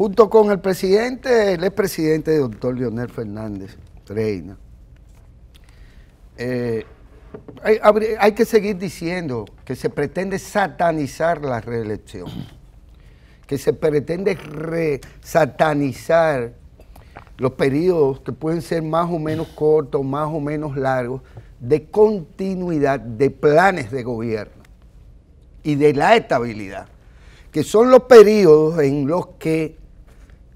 junto con el presidente, el expresidente doctor Leonel Fernández Reina. Eh, hay, que seguir diciendo que se pretende satanizar la reelección, que se pretende satanizar los periodos que pueden ser más o menos cortos, más o menos largos, de continuidad de planes de gobierno y de la estabilidad, que son los periodos en los que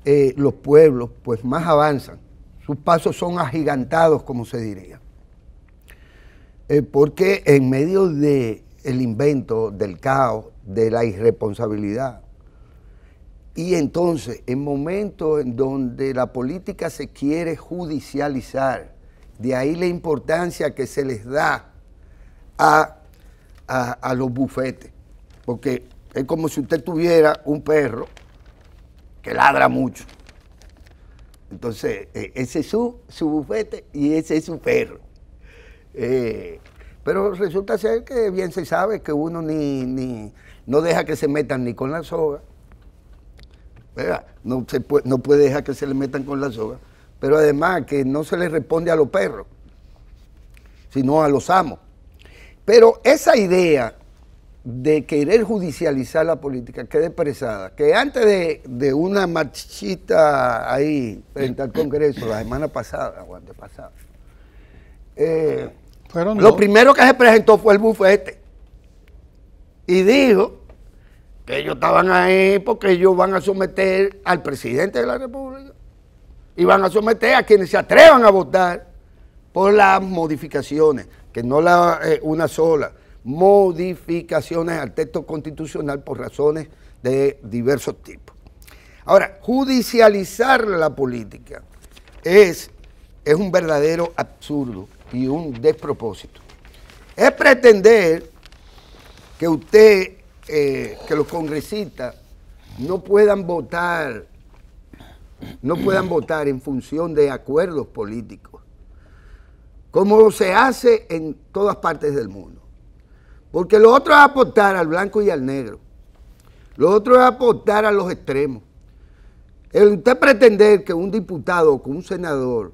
eh, los pueblos pues más avanzan, sus pasos son agigantados, como se diría. Eh, porque en medio del el invento, del caos, de la irresponsabilidad, y entonces, en momentos en donde la política se quiere judicializar, de ahí la importancia que se les da a, a, a los bufetes, porque es como si usted tuviera un perro que ladra mucho. Entonces, e, ese es su, bufete y ese es su perro. Eh, pero resulta ser que bien se sabe que uno ni, no deja que se metan ni con la soga. No, no puede dejar que se le metan con la soga. Pero además que no se le responde a los perros, sino a los amos. Pero esa idea de querer judicializar la política quede expresada. Que antes de, una marchita ahí frente al Congreso, la semana pasada, antepasada, eh, lo primero que se presentó fue el bufete. Y dijo que ellos estaban ahí porque ellos van a someter al presidente de la República y van a someter a quienes se atrevan a votar por las modificaciones, que no la, eh, una sola modificaciones al texto constitucional por razones de diversos tipos. Ahora, judicializar la política es, es un verdadero absurdo y un despropósito. Es pretender que usted, eh, que los congresistas no puedan votar, no puedan votar en función de acuerdos políticos, como se hace en todas partes del mundo. Porque lo otro es aportar al blanco y al negro. Lo otro es aportar a los extremos. El usted pretender que un diputado o un senador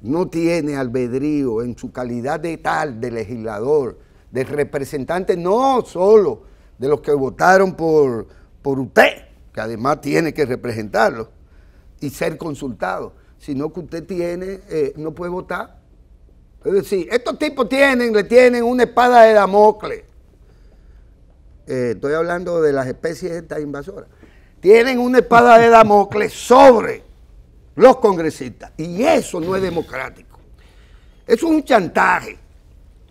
no tiene albedrío en su calidad de tal, de legislador, de representante, no solo de los que votaron por, por usted, que además tiene que representarlo y ser consultado, sino que usted tiene, eh, no puede votar es decir, estos tipos tienen, le tienen una espada de Damocles. Eh, estoy hablando de las especies estas invasoras. Tienen una espada de Damocles sobre los congresistas. Y eso no es democrático. es un chantaje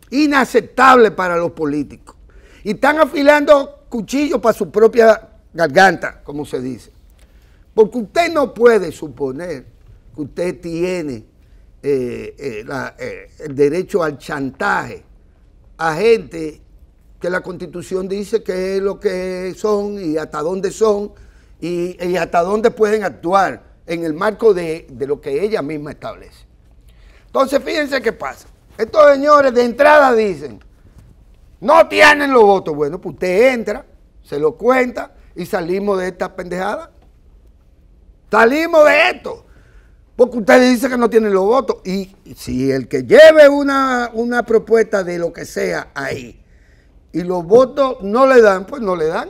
inaceptable para los políticos. Y están afilando cuchillos para su propia garganta, como se dice. Porque usted no puede suponer que usted tiene eh, eh, eh, el derecho al chantaje a gente que la constitución dice que es lo que son y hasta dónde son y, hasta dónde pueden actuar en el marco de, de, lo que ella misma establece. Entonces, fíjense qué pasa. Estos señores de entrada dicen, no tienen los votos. Bueno, pues usted entra, se lo cuenta y salimos de esta pendejada. Salimos de esto. Porque ustedes dice que no tienen los votos. Y si el que lleve una, una propuesta de lo que sea ahí y los votos no le dan, pues no le dan.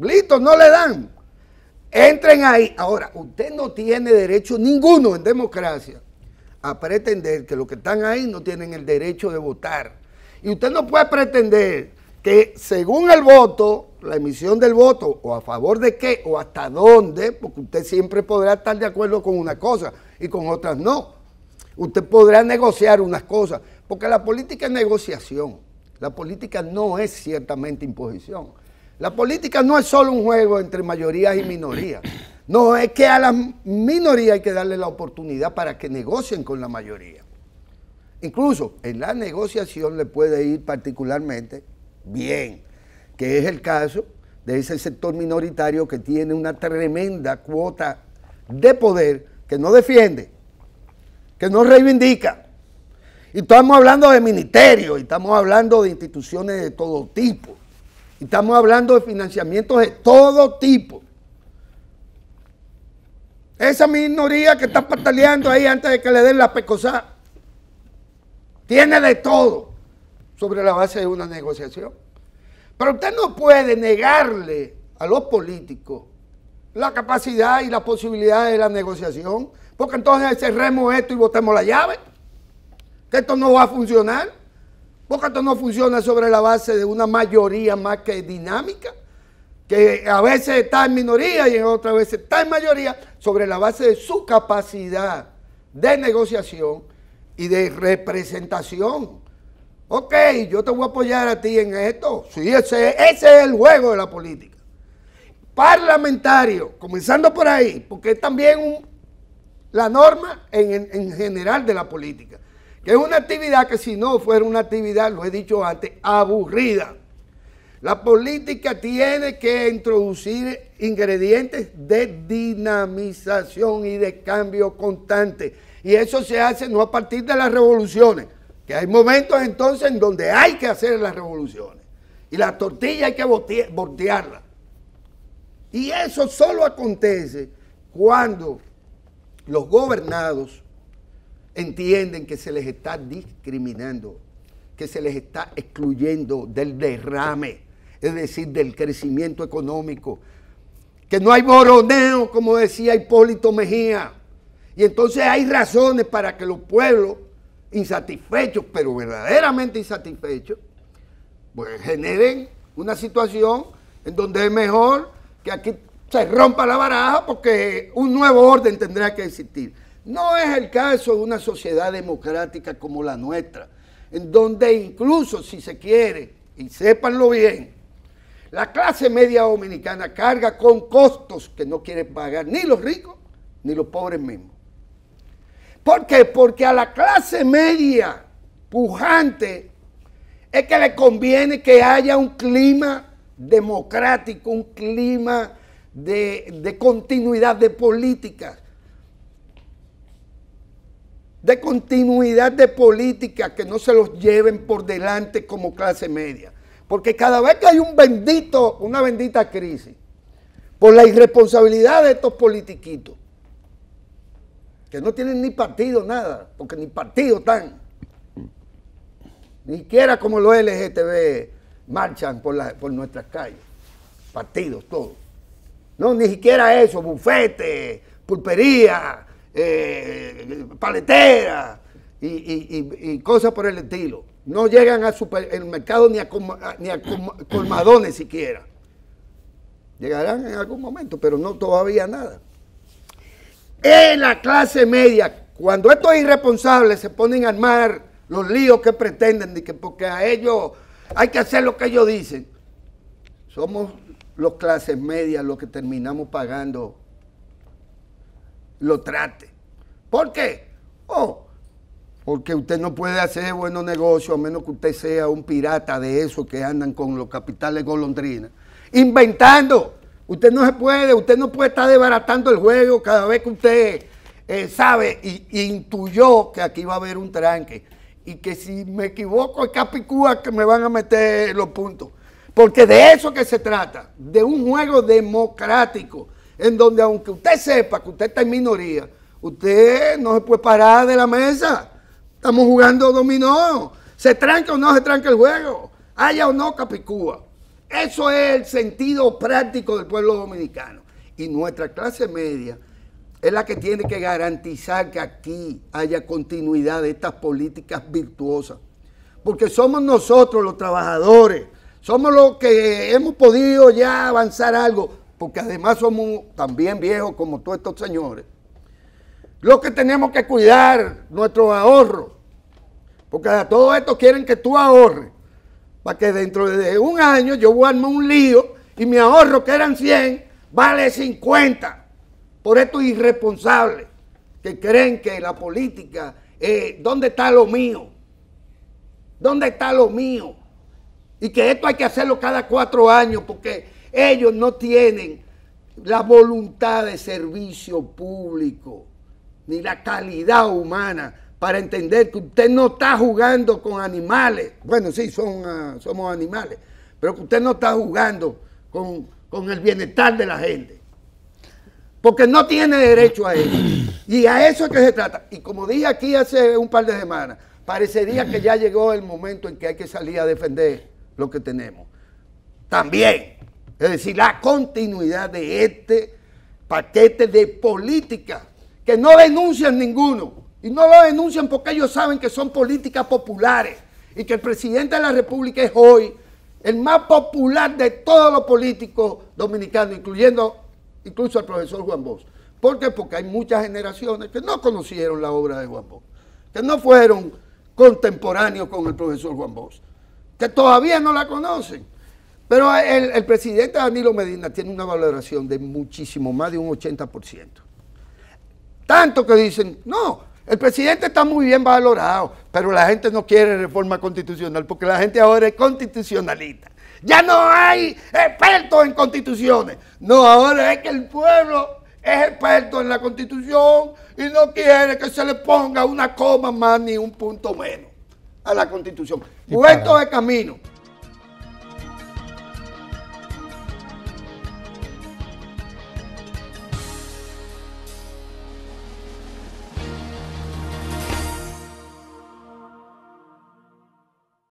Listo, no le dan. Entren ahí. Ahora, usted no tiene derecho ninguno en democracia a pretender que los que están ahí no tienen el derecho de votar. Y usted no puede pretender que según el voto la emisión del voto o a favor de qué o hasta dónde, porque usted siempre podrá estar de acuerdo con una cosa y con otras no. Usted podrá negociar unas cosas, porque la política es negociación. La política no es ciertamente imposición. La política no es solo un juego entre mayorías y minorías. No, es que a la minoría hay que darle la oportunidad para que negocien con la mayoría. Incluso en la negociación le puede ir particularmente bien que es el caso de ese sector minoritario que tiene una tremenda cuota de poder que no defiende, que no reivindica. Y estamos hablando de ministerios, y estamos hablando de instituciones de todo tipo, y estamos hablando de financiamientos de todo tipo. Esa minoría que está pataleando ahí antes de que le den la pescosa, tiene de todo sobre la base de una negociación. Pero usted no puede negarle a los políticos la capacidad y la posibilidad de la negociación, porque entonces cerremos esto y botemos la llave, que esto no va a funcionar, porque esto no funciona sobre la base de una mayoría más que dinámica, que a veces está en minoría y en otras veces está en mayoría, sobre la base de su capacidad de negociación y de representación Ok, yo te voy a apoyar a ti en esto. Sí, ese, es el juego de la política. Parlamentario, comenzando por ahí, porque es también la norma en general de la política. Que es una actividad que si no fuera una actividad, lo he dicho antes, aburrida. La política tiene que introducir ingredientes de dinamización y de cambio constante. Y eso se hace no a partir de las revoluciones, que hay momentos entonces en donde hay que hacer las revoluciones. Y la tortilla hay que voltearla. Y eso solo acontece cuando los gobernados entienden que se les está discriminando, que se les está excluyendo del derrame, es decir, del crecimiento económico, que no hay boroneo, como decía Hipólito Mejía. Y entonces hay razones para que los pueblos insatisfechos, pero verdaderamente insatisfechos, pues generen una situación en donde es mejor que aquí se rompa la baraja porque un nuevo orden tendría que existir. No es el caso de una sociedad democrática como la nuestra, en donde incluso si se quiere, y sépanlo bien, la clase media dominicana carga con costos que no quiere pagar ni los ricos ni los pobres mismos. ¿Por qué? Porque a la clase media pujante es que le conviene que haya un clima democrático, un clima de, continuidad de políticas, de continuidad de políticas que no se los lleven por delante como clase media. Porque cada vez que hay un bendito, una bendita crisis, por la irresponsabilidad de estos politiquitos, que no tienen ni partido, nada, porque ni partido están. Ni siquiera como los LGTB marchan por, por nuestras calles. Partidos, todos. No, ni siquiera eso, bufete, pulpería, eh, paleteras y, cosas por el estilo. No llegan al mercado ni a colmadones siquiera. Llegarán en algún momento, pero no todavía nada en la clase media, cuando estos irresponsables se ponen a armar los líos que pretenden, que porque a ellos hay que hacer lo que ellos dicen, somos los clases medias los que terminamos pagando lo trate. ¿Por qué? Oh, porque usted no puede hacer buenos negocios a menos que usted sea un pirata de esos que andan con los capitales golondrinas, inventando Usted no se puede, usted no puede estar desbaratando el juego cada vez que usted eh, sabe y, intuyó que aquí va a haber un tranque. Y que si me equivoco es Capicúa que me van a meter los puntos. Porque de eso que se trata, de un juego democrático, en donde aunque usted sepa que usted está en minoría, usted no se puede parar de la mesa. Estamos jugando dominó. Se tranca o no se tranca el juego. Haya o no Capicúa. Eso es el sentido práctico del pueblo dominicano. Y nuestra clase media es la que tiene que garantizar que aquí haya continuidad de estas políticas virtuosas. Porque somos nosotros los trabajadores, somos los que hemos podido ya avanzar algo, porque además somos también viejos como todos estos señores. Los que tenemos que cuidar nuestros ahorros, porque a todos estos quieren que tú ahorres para que dentro de un año yo voy un lío y mi ahorro que eran 100 vale 50 por estos irresponsables que creen que la política, eh, ¿dónde está lo mío? ¿Dónde está lo mío? Y que esto hay que hacerlo cada cuatro años porque ellos no tienen la voluntad de servicio público ni la calidad humana para entender que usted no está jugando con animales. Bueno, sí, son, ah, somos animales, pero que usted no está jugando con, con el bienestar de la gente. Porque no tiene derecho a eso. Y a eso es que se trata. Y como dije aquí hace un par de semanas, parecería que ya llegó el momento en que hay que salir a defender lo que tenemos. También, es decir, la continuidad de este paquete de políticas que no denuncian ninguno. Y no lo denuncian porque ellos saben que son políticas populares y que el presidente de la República es hoy el más popular de todos los políticos dominicanos, incluyendo incluso al profesor Juan Bosch. ¿Por qué? Porque hay muchas generaciones que no conocieron la obra de Juan Bosch, que no fueron contemporáneos con el profesor Juan Bosch, que todavía no la conocen. Pero el, el presidente Danilo Medina tiene una valoración de muchísimo más de un 80%. Tanto que dicen, no, el presidente está muy bien valorado, pero la gente no quiere reforma constitucional porque la gente ahora es constitucionalista. Ya no hay expertos en constituciones. No, ahora es que el pueblo es experto en la constitución y no quiere que se le ponga una coma más ni un punto menos a la constitución. Puesto de camino.